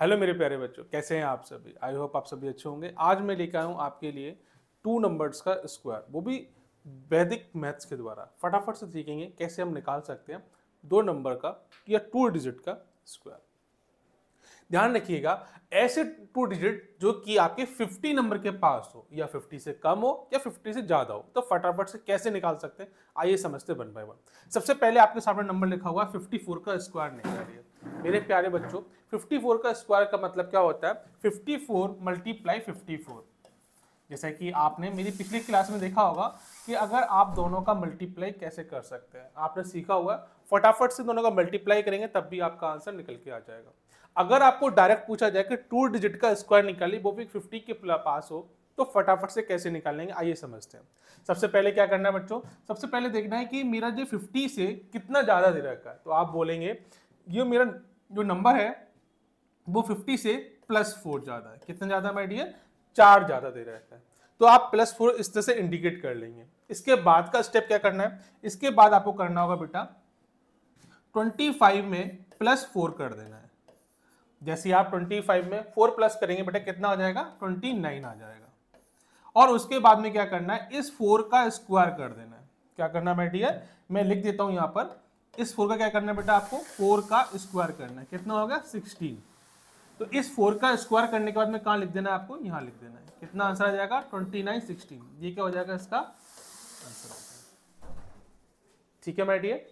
hello मेरे प्यारे बच्चों कैसे हैं आप सभी आई होप आप सभी अच्छे होंगे आज मैं लेकर आया हूँ आपके लिए टू नंबर्स का स्क्वायर वो भी वैदिक मैथ्स के द्वारा फटाफट से सीखेंगे कैसे हम निकाल सकते हैं दो नंबर का या टू डिजिट का स्क्वायर ध्यान रखिएगा ऐसे टू डिजिट जो कि आपके 50 नंबर के पास हो या 50 से कम हो या 50 से ज़्यादा हो तो फटाफट से कैसे निकाल सकते हैं आइए समझते वन बाय वन सबसे पहले आपके सामने नंबर लिखा हुआ है 54 का स्क्वायर निकालिए मेरे प्यारे बच्चों 54 का स्क्वायर का मतलब क्या होता है 54 फोर मल्टीप्लाई फिफ्टी जैसे कि आपने मेरी पिछली क्लास में देखा होगा कि अगर आप दोनों का मल्टीप्लाई कैसे कर सकते हैं आपने सीखा हुआ फटाफट से दोनों का मल्टीप्लाई करेंगे तब भी आपका आंसर निकल के आ जाएगा अगर आपको डायरेक्ट पूछा जाए कि टू डिजिट का स्क्वायर निकालिए वो भी फिफ्टी के पास हो तो फटाफट से कैसे निकालेंगे आइए समझते हैं सबसे पहले क्या करना है बच्चों सबसे पहले देखना है कि मेरा जो 50 से कितना ज़्यादा दे रखा है तो आप बोलेंगे ये मेरा जो नंबर है वो फिफ्टी से प्लस फोर ज़्यादा है कितना ज़्यादा माई डियर चार ज़्यादा दे रहा है तो आप प्लस फोर इस तरह से इंडिकेट कर लेंगे इसके बाद का स्टेप क्या करना है इसके बाद आपको करना होगा बेटा ट्वेंटी फाइव में प्लस फोर कर देना है जैसे आप ट्वेंटी फाइव में फोर प्लस करेंगे बेटा कितना आ जाएगा ट्वेंटी नाइन आ जाएगा और उसके बाद में क्या करना है इस फोर का स्क्वायर कर देना है क्या करना है बेटी मैं लिख देता हूं यहां पर इस फोर का क्या करना है बेटा आपको फोर का स्क्वायर करना है कितना होगा सिक्सटीन तो इस फोर का स्क्वायर करने के बाद में कहाँ लिख देना है आपको यहाँ लिख देना है कितना आंसर आ जाएगा ट्वेंटी नाइन सिक्सटीन ये क्या हो जाएगा इसका आंसर ठीक है माय डियर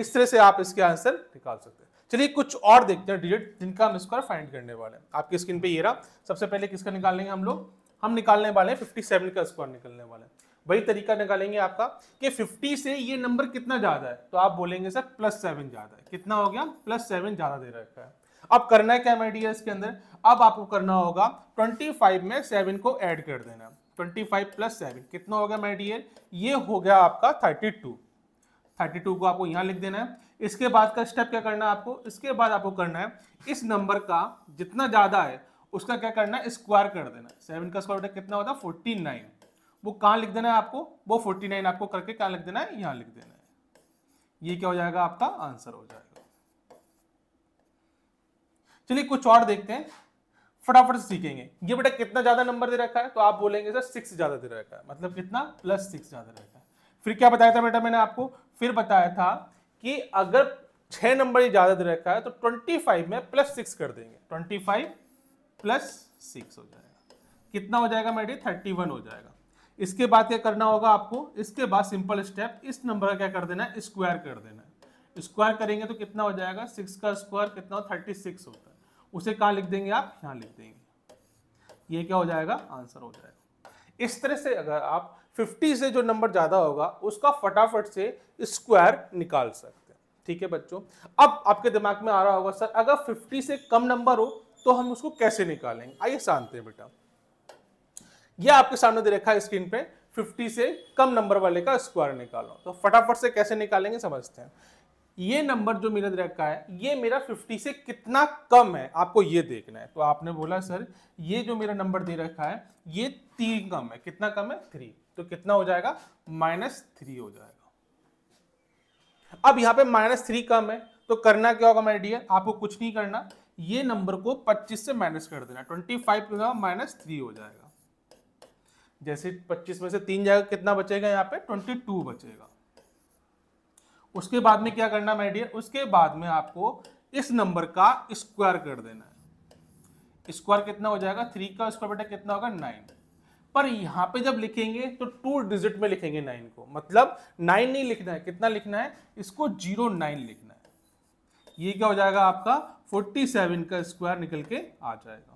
इस तरह से आप इसके आंसर निकाल सकते हैं चलिए कुछ और देखते हैं डिजिट जिनका हम स्क्वायर फाइंड करने वाले हैं आपकी स्क्रीन पे ये रहा सबसे पहले किसका निकालेंगे हम लोग हम निकालने वाले हैं 57 का स्क्वायर निकलने वाले हैं वही तरीका निकालेंगे आपका कि 50 से ये नंबर कितना ज़्यादा है तो आप बोलेंगे सर प्लस सेवन ज़्यादा है कितना हो गया प्लस सेवन ज़्यादा दे रखा है अब करना है क्या इसके अंदर अब आपको करना होगा 25 में सेवन को ऐड कर देना 25 प्लस सेवन कितना हो गया मेडियर ये हो गया आपका 32 32 को आपको यहाँ लिख देना है इसके बाद का स्टेप क्या करना है आपको इसके बाद आपको करना है इस नंबर का जितना ज़्यादा है उसका क्या करना है स्क्वायर कर देना सेवन का स्क्वायर कितना होता है फोर्टी नाइन वो कहाँ लिख देना है आपको वो फोर्टी नाइन आपको करके कहाँ लिख देना है यहाँ लिख देना है ये क्या हो जाएगा आपका आंसर हो जाएगा चलिए कुछ और देखते हैं फटाफट से सीखेंगे ये बेटा कितना ज्यादा नंबर दे रखा है तो आप बोलेंगे सर सिक्स ज्यादा दे रखा है मतलब कितना प्लस सिक्स ज्यादा दे रखा है फिर क्या बताया था बेटा मैंने आपको फिर बताया था कि अगर छह नंबर ये ज्यादा दे रखा है तो ट्वेंटी फाइव में प्लस सिक्स कर देंगे ट्वेंटी फाइव प्लस सिक्स हो जाएगा कितना हो जाएगा मेडी थर्टी वन हो जाएगा इसके बाद क्या करना होगा आपको इसके बाद सिंपल स्टेप इस नंबर का क्या कर देना है स्क्वायर कर देना है स्क्वायर करेंगे तो कितना हो जाएगा सिक्स का स्क्वायर कितना थर्टी सिक्स होता है उसे कहाँ लिख देंगे आप यहाँ लिख देंगे ये क्या हो जाएगा आंसर हो जाएगा इस तरह से अगर आप फिफ्टी से जो नंबर ज़्यादा होगा उसका फटाफट से स्क्वायर निकाल सकते हैं ठीक है बच्चों अब आपके दिमाग में आ रहा होगा सर अगर 50 से कम नंबर हो तो हम उसको कैसे निकालेंगे आइए शांत है बेटा ये आपके सामने दे रखा है स्क्रीन पे 50 से कम नंबर वाले का स्क्वायर निकालो तो फटाफट से कैसे निकालेंगे समझते हैं ये नंबर जो मेरा दे रखा है ये मेरा 50 से कितना कम है आपको ये देखना है तो आपने बोला सर ये जो मेरा नंबर दे रखा है ये तीन कम है कितना कम है थ्री तो कितना हो जाएगा माइनस थ्री हो जाएगा अब यहां पे माइनस थ्री कम है तो करना क्या होगा मेरे डियर आपको कुछ नहीं करना ये नंबर को 25 से माइनस कर देना 25 फाइव माइनस थ्री हो जाएगा जैसे 25 में से तीन जाएगा कितना बचेगा यहाँ पे 22 बचेगा उसके बाद में क्या करना माय डियर उसके बाद में आपको इस नंबर का स्क्वायर कर देना है स्क्वायर कितना हो जाएगा थ्री का स्क्वायर बेटा कितना होगा नाइन पर यहाँ पे जब लिखेंगे तो टू डिजिट में लिखेंगे नाइन को मतलब नाइन नहीं लिखना है कितना लिखना है इसको जीरो नाइन लिखना है ये क्या हो जाएगा आपका फोर्टी सेवन का स्क्वायर निकल के आ जाएगा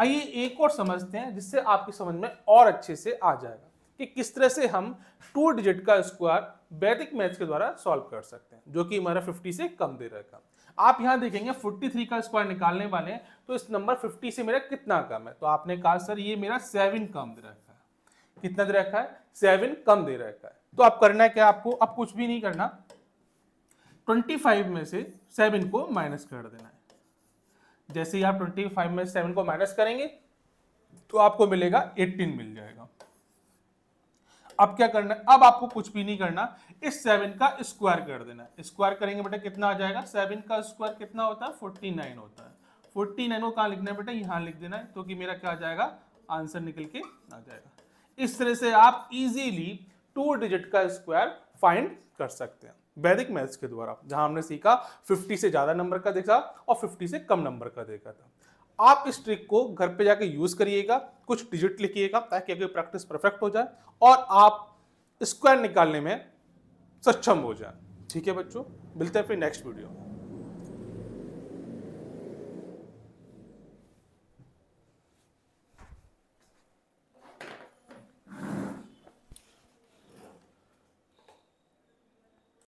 आइए एक और समझते हैं जिससे आपकी समझ में और अच्छे से आ जाएगा कि किस तरह से हम टू डिजिट का स्क्वायर वैदिक मैच के द्वारा सॉल्व कर सकते हैं जो कि हमारा 50 से कम दे रहेगा आप यहां देखेंगे 43 का स्क्वायर निकालने वाले हैं तो इस नंबर 50 से मेरा कितना कम है तो आपने कहा सर ये मेरा सेवन कम दे रखा है कितना दे रखा है सेवन कम दे रखा है तो आप करना क्या आपको अब कुछ भी नहीं करना ट्वेंटी में से सेवन को माइनस कर देना है जैसे ही आप ट्वेंटी फाइव में सेवन को माइनस करेंगे तो आपको मिलेगा एट्टीन मिल जाएगा अब क्या करना है अब आपको कुछ भी नहीं करना इस सेवन का स्क्वायर कर देना स्क्वायर करेंगे बेटा कितना आ जाएगा सेवन का स्क्वायर कितना होता है फोर्टी नाइन होता है फोर्टी नाइन को कहाँ लिखना है बेटा यहाँ लिख देना है तो कि मेरा क्या आ जाएगा आंसर निकल के आ जाएगा इस तरह से आप इजीली टू डिजिट का स्क्वायर फाइंड कर सकते हैं वैदिक मैथ्स के द्वारा जहां हमने सीखा 50 से ज़्यादा नंबर का देखा और 50 से कम नंबर का देखा था आप इस ट्रिक को घर पे जाके यूज़ करिएगा कुछ डिजिट लिखिएगा ताकि आपकी प्रैक्टिस परफेक्ट हो जाए और आप स्क्वायर निकालने में सक्षम हो जाए ठीक है बच्चों मिलते हैं फिर नेक्स्ट वीडियो में